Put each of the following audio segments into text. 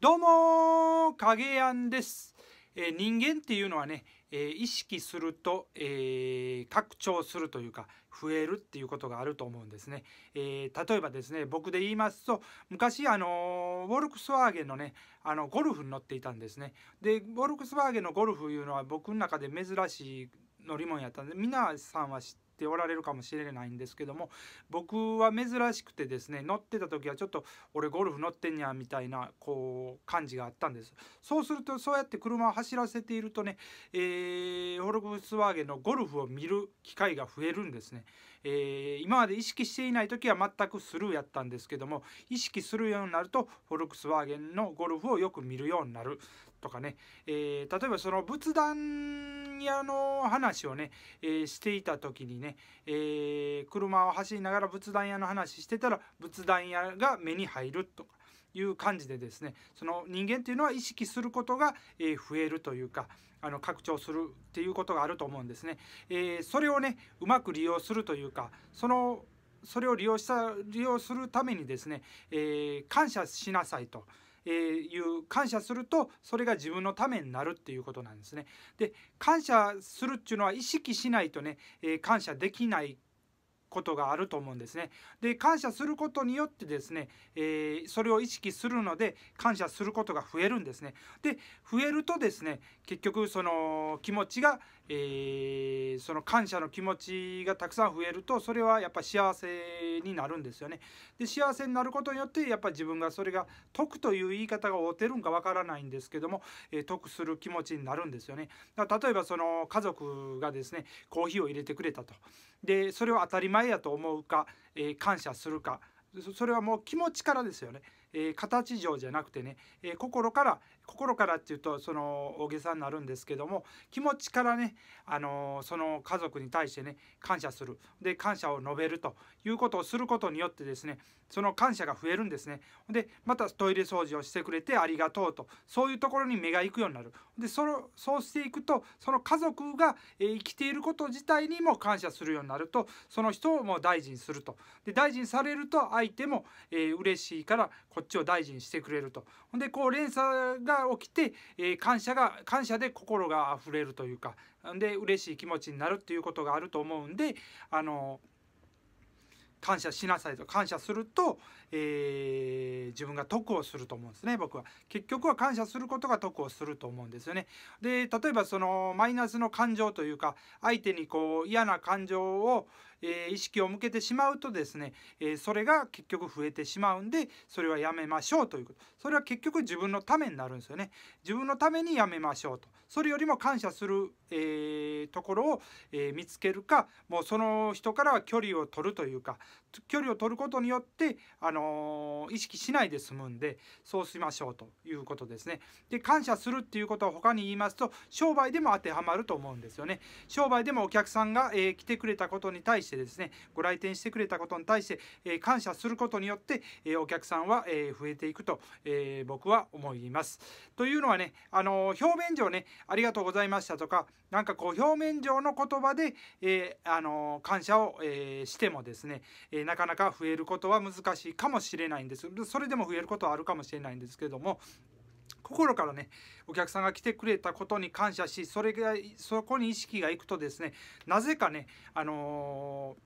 どうも影やんです、えー、人間っていうのはね、えー、意識すると、えー、拡張するというか増えるっていうことがあると思うんですね、え例えばですね僕で言いますと昔あのウォルクスワーゲンのねあのゴルフに乗っていたんですねでウォルクスワーゲンのゴルフいうのは僕の中で珍しい乗り物やったんで皆さんは知ってておられるかもしれないんですけども僕は珍しくてですね乗ってた時はちょっと俺ゴルフ乗ってんやみたいなこう感じがあったんですそうするとそうやって車を走らせているとね、えー、ホルクスワーゲンのゴルフを見る機会が増えるんですねえー、今まで意識していない時は全くスルーやったんですけども意識するようになるとフォルクスワーゲンのゴルフをよく見るようになるとかね、えー、例えばその仏壇屋の話をね、えー、していた時にね、え車を走りながら仏壇屋の話してたら仏壇屋が目に入るとかいう感じでですねその人間っていうのは意識することが、え増えるというかあの拡張するっていうことがあると思うんですね。えそれをねうまく利用するというかそのそれを利用した利用するためにですね、え感謝しなさいと。えいう感謝するとそれが自分のためになるっていうことなんですね。で感謝するっていうのは意識しないとね、え感謝できないことがあると思うんですね。で感謝することによってですね、えー、それを意識するので感謝することが増えるんですね。で増えるとですね結局その気持ちが、えー、その感謝の気持ちがたくさん増えるとそれはやっぱ幸せになるんですよね。で幸せになることによってやっぱ自分がそれが得という言い方が合ってるんかわからないんですけども、えー、得する気持ちになるんですよね。だから例えばその家族がですねコーヒーを入れてくれたと。でそれを当たり前前やと思うか、えー、感謝するかそれはもう気持ちからですよねえー、形上じゃなくてね、えー、心から心からっていうとその大げさになるんですけども気持ちからね、あのー、その家族に対してね感謝するで感謝を述べるということをすることによってですねその感謝が増えるんですねでまたトイレ掃除をしてくれてありがとうとそういうところに目が行くようになるでそのそうしていくとその家族が、え生きていること自体にも感謝するようになるとその人をもう大事にするとで大事にされると相手も、えー、嬉しいからここっちを大事にしてくれるとほんでこう連鎖が起きて、えー、感謝が感謝で心があふれるというかで嬉しい気持ちになるっていうことがあると思うんであのー感謝しなさいと感謝すると、えー、自分が得をすると思うんですね僕は結局は感謝することが得をすると思うんですよねで例えばそのマイナスの感情というか相手にこう嫌な感情を、えー、意識を向けてしまうとですね、えー、それが結局増えてしまうんでそれはやめましょうということそれは結局自分のためになるんですよね自分のためにやめましょうとそれよりも感謝する、えー、ところを、え見つけるかもうその人からは距離を取るというか距離を取ることによって、あのー、意識しないで済むんでそうしましょうということですね。で感謝するっていうことは他に言いますと商売でも当てはまると思うんですよね。商売でもお客さんが、えー、来てくれたことに対してですねご来店してくれたことに対して、えー、感謝することによって、えお客さんは、え増えていくと、え僕は思います。というのはね、あの表面上ねありがとうございましたとか何かこう表面上の言葉で、えあの感謝を、えしてもですねえー、なかなか増えることは難しいかもしれないんですそれでも増えることはあるかもしれないんですけども心からねお客さんが来てくれたことに感謝しそれがそこに意識がいくとですねなぜかねあの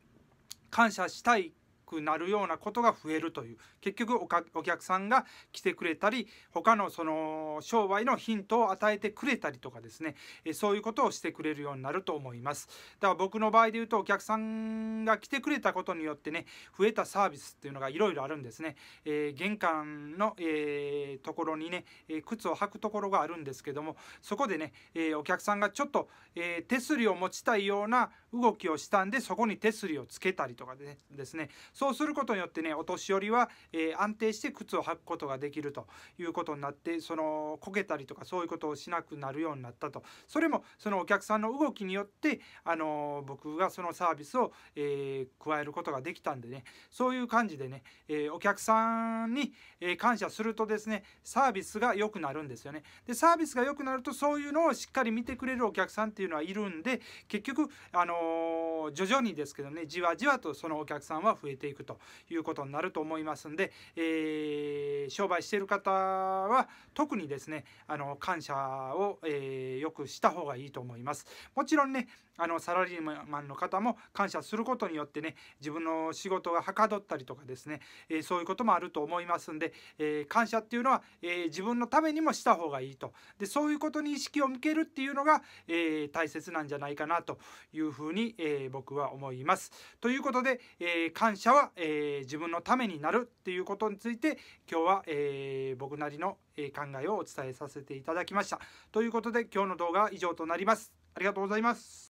ー、感謝したいくなるようなことが増えるという結局お客さんが来てくれたり他のその商売のヒントを与えてくれたりとかですねそういうことをしてくれるようになると思いますだから僕の場合で言うとお客さんが来てくれたことによってね増えたサービスっていうのがいろいろあるんですね、えー、玄関の、えー、ところにね靴を履くところがあるんですけどもそこでね、えー、お客さんがちょっと、え手すりを持ちたいような動きをしたんでそこに手すりをつけたりとかでですねそうすることによってねお年寄りは、えー、安定して靴を履くことができるということになってそのこけたりとかそういうことをしなくなるようになったとそれもそのお客さんの動きによって、あの僕がそのサービスを、えー、加えることができたんでねそういう感じでね、えー、お客さんに、え感謝するとですねサービスが良くなるんですよね。でサービスが良くなるとそういうのをしっかり見てくれるお客さんっていうのはいるんで結局、あの徐々にですけどねじわじわとそのお客さんは増えてていくということになると思いますんで、えー、商売してる方は特にですねあの感謝を、えー、よくした方がいいと思います。もちろんねあのサラリーマンの方も感謝することによってね自分の仕事がはかどったりとかですね、えー、そういうこともあると思いますんで、えー、感謝っていうのは、えー、自分のためにもした方がいいとでそういうことに意識を向けるっていうのが、え大切なんじゃないかなというふうに、え僕は思います。ということで、え感謝は、えー、自分のためになるっていうことについて今日は、えー、僕なりの考えをお伝えさせていただきました。ということで今日の動画は以上となります。ありがとうございます。